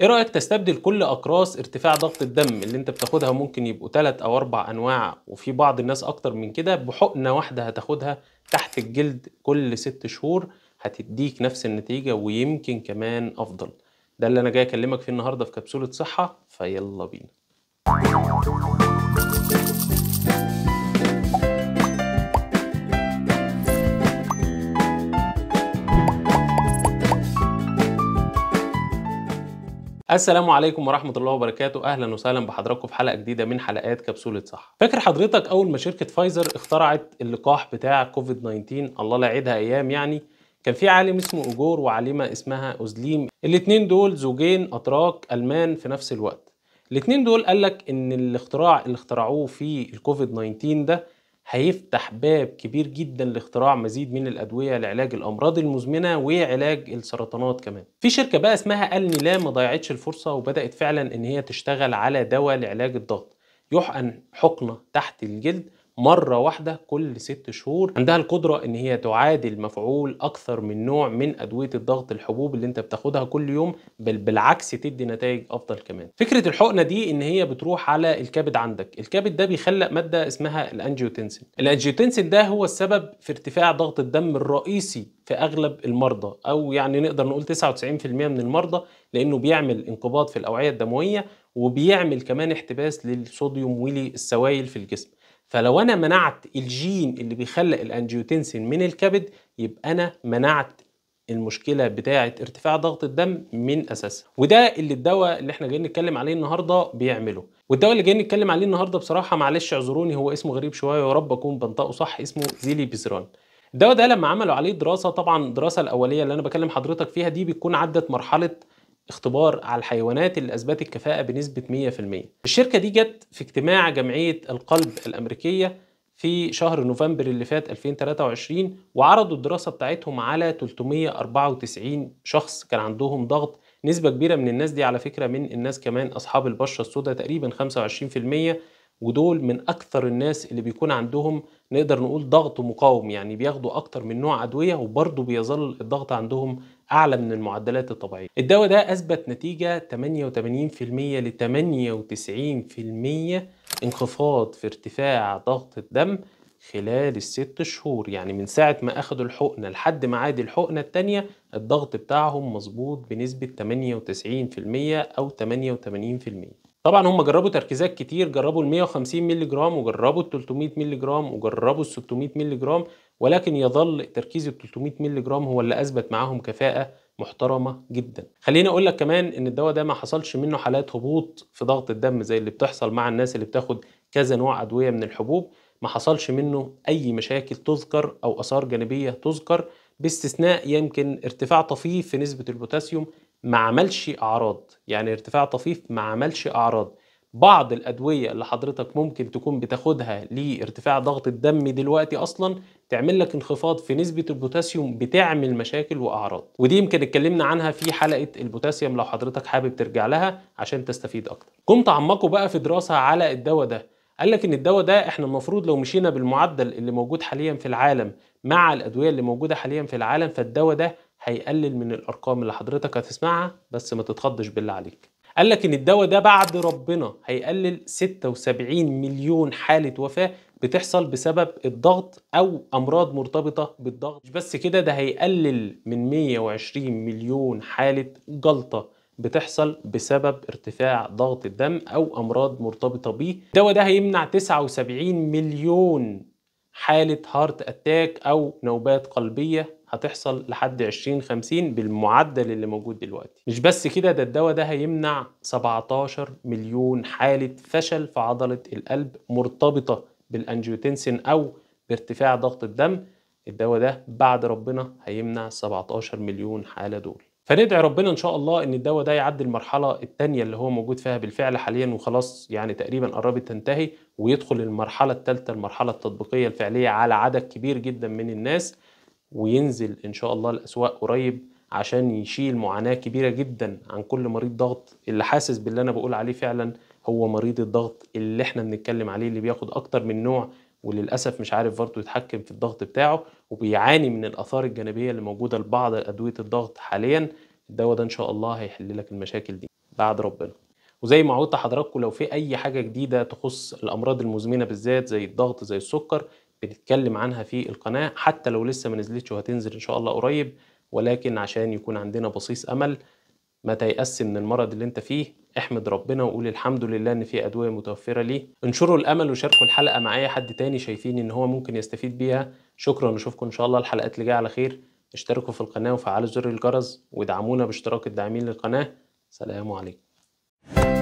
ايه رايك تستبدل كل اقراص ارتفاع ضغط الدم اللي انت بتاخدها ممكن يبقوا 3 او 4 انواع وفي بعض الناس اكتر من كده بحقنه واحده هتاخدها تحت الجلد كل 6 شهور هتديك نفس النتيجه ويمكن كمان افضل ده اللي انا جاي اكلمك فيه النهارده في كبسوله صحه فيلا بينا السلام عليكم ورحمة الله وبركاته أهلا وسهلا بحضراتكم في حلقة جديدة من حلقات كبسولة صح فاكر حضرتك أول ما شركة فايزر اخترعت اللقاح بتاع كوفيد 19 الله لا يعيدها أيام يعني كان في عالم اسمه أجور وعالمة اسمها أوزليم الاتنين دول زوجين أتراك ألمان في نفس الوقت الاتنين دول قالك إن الاختراع اللي اخترعوه في الكوفيد 19 ده هيفتح باب كبير جدا لاختراع مزيد من الادويه لعلاج الامراض المزمنه وعلاج السرطانات كمان. في شركه بقى اسمها النيلا ما ضيعتش الفرصه وبدات فعلا ان هي تشتغل على دواء لعلاج الضغط. يحقن حقنه تحت الجلد مرة واحدة كل ست شهور عندها القدرة ان هي تعادل مفعول اكثر من نوع من ادوية الضغط الحبوب اللي انت بتاخدها كل يوم بل بالعكس تدي نتائج افضل كمان فكرة الحقنة دي ان هي بتروح على الكبد عندك الكبد ده بيخلق مادة اسمها الانجيوتنسين الانجيوتنسين ده هو السبب في ارتفاع ضغط الدم الرئيسي في اغلب المرضى او يعني نقدر نقول 99% من المرضى لانه بيعمل انقباض في الاوعيه الدمويه وبيعمل كمان احتباس للصوديوم وللسوائل في الجسم فلو انا منعت الجين اللي بيخلق الانجيوتنسين من الكبد يبقى انا منعت المشكله بتاعه ارتفاع ضغط الدم من اساسها وده اللي الدواء اللي احنا جايين نتكلم عليه النهارده بيعمله والدواء اللي جايين نتكلم عليه النهارده بصراحه معلش اعذروني هو اسمه غريب شويه ويا رب اكون بنطقه صح اسمه زيلي بيزران الدواء ده لما عملوا عليه دراسه طبعا الدراسه الاوليه اللي انا بكلم حضرتك فيها دي بتكون عدت مرحله اختبار على الحيوانات اللي اثبتت كفاءه بنسبه 100%. الشركه دي جت في اجتماع جمعيه القلب الامريكيه في شهر نوفمبر اللي فات 2023 وعرضوا الدراسه بتاعتهم على 394 شخص كان عندهم ضغط نسبه كبيره من الناس دي على فكره من الناس كمان اصحاب البشره السوداء تقريبا 25% ودول من اكثر الناس اللي بيكون عندهم نقدر نقول ضغط مقاوم يعني بياخدوا اكتر من نوع ادويه وبرضه بيظل الضغط عندهم اعلى من المعدلات الطبيعيه الدواء ده اثبت نتيجه 88% ل 98% انخفاض في ارتفاع ضغط الدم خلال الست شهور يعني من ساعة ما أخدوا الحقنة لحد ما عاد الحقنة التانية الضغط بتاعهم مظبوط بنسبة 98% أو 88% طبعا هم جربوا تركيزات كتير جربوا ال 150 مللي جرام وجربوا ال 300 مللي جرام وجربوا ال 600 مللي جرام ولكن يظل تركيز ال 300 مللي جرام هو اللي اثبت معاهم كفاءه محترمه جدا خليني اقول لك كمان ان الدواء ده ما حصلش منه حالات هبوط في ضغط الدم زي اللي بتحصل مع الناس اللي بتاخد كذا نوع ادويه من الحبوب ما حصلش منه اي مشاكل تذكر او اثار جانبيه تذكر باستثناء يمكن ارتفاع طفيف في نسبه البوتاسيوم ما عملش اعراض يعني ارتفاع طفيف ما عملش اعراض بعض الادويه اللي حضرتك ممكن تكون بتاخدها لارتفاع ضغط الدم دلوقتي اصلا تعمل لك انخفاض في نسبه البوتاسيوم بتعمل مشاكل واعراض ودي يمكن اتكلمنا عنها في حلقه البوتاسيوم لو حضرتك حابب ترجع لها عشان تستفيد اكتر قمت تعمقوا بقى في دراسه على الدواء ده قال لك ان الدواء ده احنا المفروض لو مشينا بالمعدل اللي موجود حاليا في العالم مع الادويه اللي موجوده حاليا في العالم فالدواء ده هيقلل من الارقام اللي حضرتك هتسمعها بس ما تتخضش بالله عليك قال لك ان الدواء ده بعد ربنا هيقلل 76 مليون حاله وفاه بتحصل بسبب الضغط او امراض مرتبطه بالضغط مش بس كده ده هيقلل من 120 مليون حاله جلطه بتحصل بسبب ارتفاع ضغط الدم او امراض مرتبطه بيه الدواء ده هيمنع 79 مليون حاله هارت اتاك او نوبات قلبيه هتحصل لحد 2050 بالمعدل اللي موجود دلوقتي مش بس كده ده الدواء ده هيمنع 17 مليون حالة فشل في عضلة القلب مرتبطة بالأنجيوتنسين أو بارتفاع ضغط الدم الدواء ده بعد ربنا هيمنع 17 مليون حالة دول فندعي ربنا ان شاء الله ان الدواء ده يعدي المرحله الثانيه اللي هو موجود فيها بالفعل حاليا وخلاص يعني تقريبا قربت تنتهي ويدخل المرحله الثالثه المرحله التطبيقيه الفعليه على عدد كبير جدا من الناس وينزل ان شاء الله الاسواق قريب عشان يشيل معاناه كبيره جدا عن كل مريض ضغط اللي حاسس باللي انا بقول عليه فعلا هو مريض الضغط اللي احنا بنتكلم عليه اللي بياخد اكتر من نوع وللاسف مش عارف برضه يتحكم في الضغط بتاعه وبيعاني من الاثار الجانبيه اللي موجوده لبعض ادويه الضغط حاليا الدواء ده ان شاء الله هيحل لك المشاكل دي بعد ربنا وزي ما عودت حضراتكم لو في اي حاجه جديده تخص الامراض المزمنه بالذات زي الضغط زي السكر بنتكلم عنها في القناة حتى لو لسه ما نزلتش وهتنزل إن شاء الله قريب ولكن عشان يكون عندنا بصيص أمل ما تيأس من المرض اللي انت فيه احمد ربنا وقول الحمد لله ان في ادويه متوفره ليه انشروا الامل وشاركوا الحلقه مع اي حد تاني شايفين ان هو ممكن يستفيد بيها شكرا نشوفكم ان شاء الله الحلقات اللي جايه على خير اشتركوا في القناه وفعلوا زر الجرس وادعمونا باشتراك الداعمين للقناه سلام عليكم